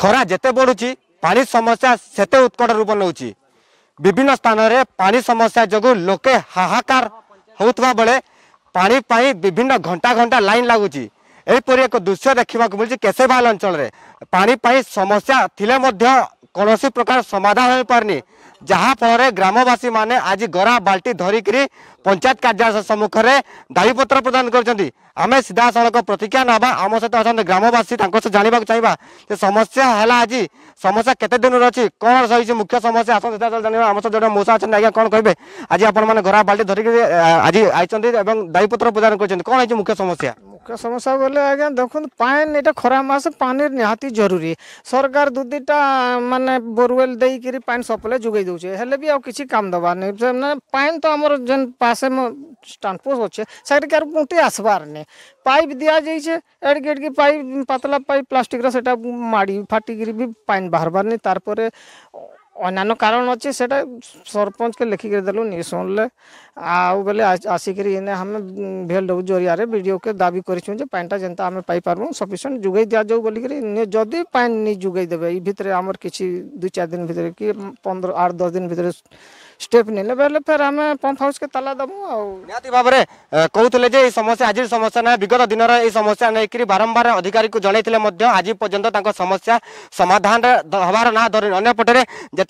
ଖରା ଯେତେ ବଢୁଛି ପାଣି ସମସ୍ୟା ସେତେ ଉତ୍କଟ ରୂପ ନେଉଛି ବିଭିନ୍ନ ସ୍ଥାନରେ ପାଣି ସମସ୍ୟା ଯୋଗୁଁ ଲୋକେ ହାହାକାର ହେଉଥିବା ବେଳେ ପାଣି ପାଇଁ ବିଭିନ୍ନ ଘଣ୍ଟା ଘଣ୍ଟା ଲାଇନ୍ ଲାଗୁଛି ଏହିପରି ଏକ ଦୃଶ୍ୟ ଦେଖିବାକୁ ମିଳୁଛି କେଶେଭାଲ ଅଞ୍ଚଳରେ ପାଣି ପାଇଁ ସମସ୍ୟା ଥିଲେ ମଧ୍ୟ କୌଣସି ପ୍ରକାର ସମାଧାନ ହୋଇପାରୁନି ଯାହାଫଳରେ ଗ୍ରାମବାସୀମାନେ ଆଜି ଗରା ବାଲ୍ଟି ଧରିକରି ପଞ୍ଚାୟତ କାର୍ଯ୍ୟାଳୟ ସମ୍ମୁଖରେ ଦାବିପତ୍ର ପ୍ରଦାନ କରିଛନ୍ତି ଆମେ ସିଧାସଳଖ ପ୍ରତିକ୍ରିୟା ନେବା ଆମ ସହିତ ଅଛନ୍ତି ଗ୍ରାମବାସୀ ତାଙ୍କ ସହ ଜାଣିବାକୁ ଚାହିଁବା ଯେ ସମସ୍ୟା ହେଲା ଆଜି ସମସ୍ୟା କେତେ ଦିନରୁ ଅଛି କ'ଣ ରହିଛି ମୁଖ୍ୟ ସମସ୍ୟା ଆସନ୍ତୁ ସିଧାସଳଖ ଜାଣିବା ଆମ ସହିତ ଜଣେ ମୂଷା ଅଛନ୍ତି ଆଜ୍ଞା କ'ଣ କହିବେ ଆଜି ଆପଣମାନେ ଗରା ବାଲ୍ଟି ଧରିକରି ଆଜି ଆସିଛନ୍ତି ଏବଂ ଦାବିପତ୍ର ପ୍ରଦାନ କରିଛନ୍ତି କ'ଣ ହେଇଛି ମୁଖ୍ୟ ସମସ୍ୟା পোকা সমস্যা বলে আজ্ঞা দেখুন পাইন এটা খরা মাস পানির নিহাতি জরুরি সরকার দু দুইটা মানে বোরওয়েল দেইকি পাইন সপ্লাই যোগাই দেছে হলে বি আর কিছু কাম দেবার নেই পাইন তো আমার যে পাশে টানপোস অছে সেটাকে আর পুঁটি আসবার নেই পাইপ দিয়া যাইছে এড়কি এড়কি পাইপ পাতলা পাইপ প্লাস্টিকর সেটা মাড়ি ফাটিকি বি পাইন বাহারবার নেই তারপরে अन्न कारण अच्छे से सरपंच के लिखिक देल नहीं शुणले आउ बोले आसिक हमें भेल भिएलडब्ल्यू जरिया विडो के दाबी पानीटा जेन्ता आम पाइपरू सफिसीय जोगे दि जाऊ बोलिक जदि पैन नहीं जोगे देवे ये भितर आम कि दुई चार दिन भितर कि पंद्रह आठ दस दिन भितर स्टेप नहीं बोले फिर आम पंप हाउस के ताला आती दबू आव कहते समस्या आज समस्या ना विगत दिन ये समस्या नहीं कि बारंबार अधिकारी को जनई आज पर्यटन समस्या समाधान हमार ना धरने अंपटे जत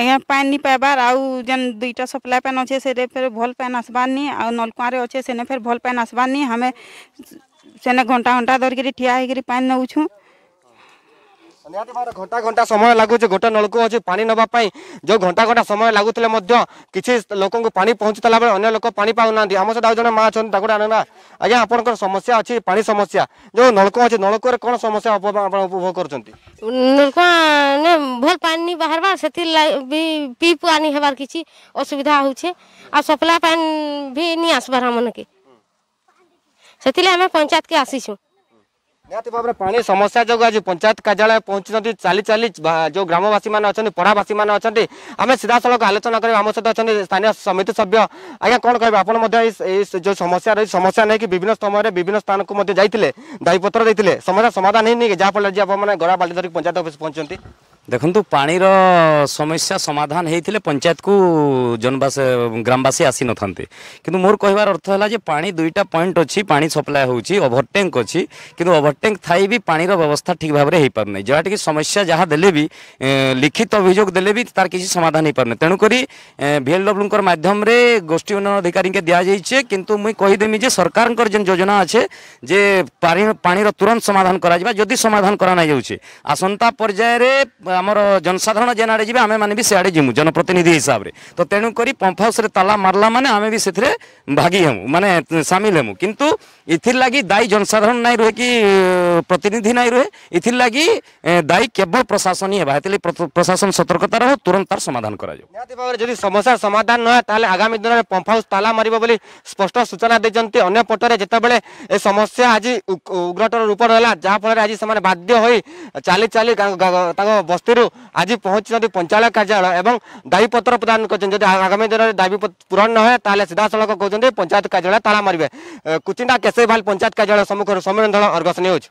आज्ञा पैन नहीं पाइबार आउ जन दुईटा सप्लाई पैन अच्छे से फिर भल पैन आसबार नहीं आउ नलकुआ अच्छे से फिर भल पैन आसबार नहीं हमें सेने घंटा घंटा धरिकी ठिया होकर पैन नौ छूँ ନିହାତି ଭାବରେ ଘଣ୍ଟା ଘଣ୍ଟା ସମୟ ଲାଗୁଛି ଗୋଟେ ନଳକୂପ ଅଛି ପାଣି ନେବା ପାଇଁ ଯେଉଁ ଘଣ୍ଟା ଘଣ୍ଟା ସମୟ ଲାଗୁଥିଲେ ମଧ୍ୟ କିଛି ଲୋକଙ୍କୁ ପାଣି ପହଞ୍ଚୁଥିଲା ବେଳେ ଅନ୍ୟ ଲୋକ ପାଣି ପାଉନାହାନ୍ତି ଆମ ସହିତ ଆଉ ଜଣେ ମା ଅଛନ୍ତି ତାକୁ ଆଣିବା ଆଜ୍ଞା ଆପଣଙ୍କର ସମସ୍ୟା ଅଛି ପାଣି ସମସ୍ୟା ଯେଉଁ ନଳକୂପ ଅଛି ନଳକୂପରେ କ'ଣ ସମସ୍ୟା ଆପଣ ଉପଭୋଗ କରୁଛନ୍ତି ନଳକୂପ ଭଲ ପାଣି ବାହାରବା ସେଥିର୍ ବି ପିଇ ପାଣି ହେବାର କିଛି ଅସୁବିଧା ହେଉଛେ ଆଉ ସପ୍ଲାଏ ପାଣି ବି ନି ଆସବାର ଆମମାନକେ ସେଥିଲାଗି ଆମେ ପଞ୍ଚାୟତକେ ଆସିଛୁ ନିହାତି ଭାବରେ ପାଣି ସମସ୍ୟା ଯୋଗୁଁ ଆଜି ପଞ୍ଚାୟତ କାର୍ଯ୍ୟାଳୟ ପହଞ୍ଚିଛନ୍ତି ଚାଲି ଚାଲି ଯେଉଁ ଗ୍ରାମବାସୀମାନେ ଅଛନ୍ତି ପଡ଼ାବାସୀମାନେ ଅଛନ୍ତି ଆମେ ସିଧାସଳଖ ଆଲୋଚନା କରିବା ଆମ ସହିତ ଅଛନ୍ତି ସ୍ଥାନୀୟ ସମିତି ସଭ୍ୟ ଆଜ୍ଞା କ'ଣ କହିବେ ଆପଣ ମଧ୍ୟ ଏଇ ଯେଉଁ ସମସ୍ୟା ରହିଛି ସମସ୍ୟା ନେଇକି ବିଭିନ୍ନ ସମୟରେ ବିଭିନ୍ନ ସ୍ଥାନକୁ ମଧ୍ୟ ଯାଇଥିଲେ ଦାୟୀପତ୍ର ଦେଇଥିଲେ ସମସ୍ୟା ସମାଧାନ ହେଇନି ଯାହାଫଳରେ ଆଜି ଆପଣମାନେ ଗରା ବାଲି ଧରିକି ପଞ୍ଚାୟତ ଅଫିସ୍ ପହଞ୍ଚନ୍ତି ଦେଖନ୍ତୁ ପାଣିର ସମସ୍ୟା ସମାଧାନ ହେଇଥିଲେ ପଞ୍ଚାୟତକୁ ଜନବାସୀ ଗ୍ରାମବାସୀ ଆସିନଥାନ୍ତେ କିନ୍ତୁ ମୋର କହିବାର ଅର୍ଥ ହେଲା ଯେ ପାଣି ଦୁଇଟା ପଏଣ୍ଟ ଅଛି ପାଣି ସପ୍ଲାଏ ହେଉଛି ଓଭରଟ୍ୟାଙ୍କ ଅଛି କିନ୍ତୁ ଓଭରଟ୍ୟାଙ୍କ ଥାଇ ବି ପାଣିର ବ୍ୟବସ୍ଥା ଠିକ୍ ଭାବରେ ହେଇପାରୁନାହିଁ ଯେଉଁଟାକି ସମସ୍ୟା ଯାହା ଦେଲେ ବି ଲିଖିତ ଅଭିଯୋଗ ଦେଲେ ବି ତାର କିଛି ସମାଧାନ ହେଇପାରୁନାହିଁ ତେଣୁକରି ଭିଏଲ୍ଡବ୍ଲ୍ୟୁଙ୍କର ମାଧ୍ୟମରେ ଗୋଷ୍ଠୀ ଉନ୍ନୟନ ଅଧିକାରୀଙ୍କୁ ଦିଆଯାଇଛେ କିନ୍ତୁ ମୁଇଁ କହିଦେମି ଯେ ସରକାରଙ୍କର ଯେନ୍ ଯୋଜନା ଅଛେ ଯେ ପାଣି ପାଣିର ତୁରନ୍ତ ସମାଧାନ କରାଯିବା ଯଦି ସମାଧାନ କରାନାଇଯାଉଛି ଆସନ୍ତା ପର୍ଯ୍ୟାୟରେ আমার জনসাধারণ যে আড়ে যাবে আমি মানে বি সেআড়ে জিমু জনপ্রতিনিধি হিসাবে তো তেণু করে পম্প হাউসে তালা মারলা মানে আমি বি সেথিরে ভাগি হমু মানে সামিল হমু কিন্তু এথির লাগি দায়ী জনসাধারণ নাই রুহে কি প্রতিনিধি নাই রুহে এথির লাগি দায়ী কেবল প্রশাসনই হবা এতে প্রশাসন সতর্কতা রহ তুরন্ত তার সমাধান করা যাবে নিহতি ভাবে যদি সমস্যার সমাধান নয় তাহলে আগামী দিনের পম্প হাউস তালা মারিব বলে স্পষ্ট সূচনা দিয়েছেন অন্য পটরে যেতবে এ সমস্যা আজ উগ্রটর রূপ নেলা যাফলের আজ সে বাধ্য হয়ে চালি চালি তাঙ্ক বস বস্তিরু আজ পৌঁছিছেন পঞ্চায়েত কার্যালয় এবং দাবিপত্র প্রদান করছেন যদি আগামী দিনের দাবি পূরণ নহে তাহলে সিধাসলখ কৌন পঞ্চায়েত কার্যালয় তালা মারবে কুচিন্ডা কেশরভাল পঞ্চায়েত কার্যালয় সম্মুখর সমীরণ ধল অর্গস নিউজ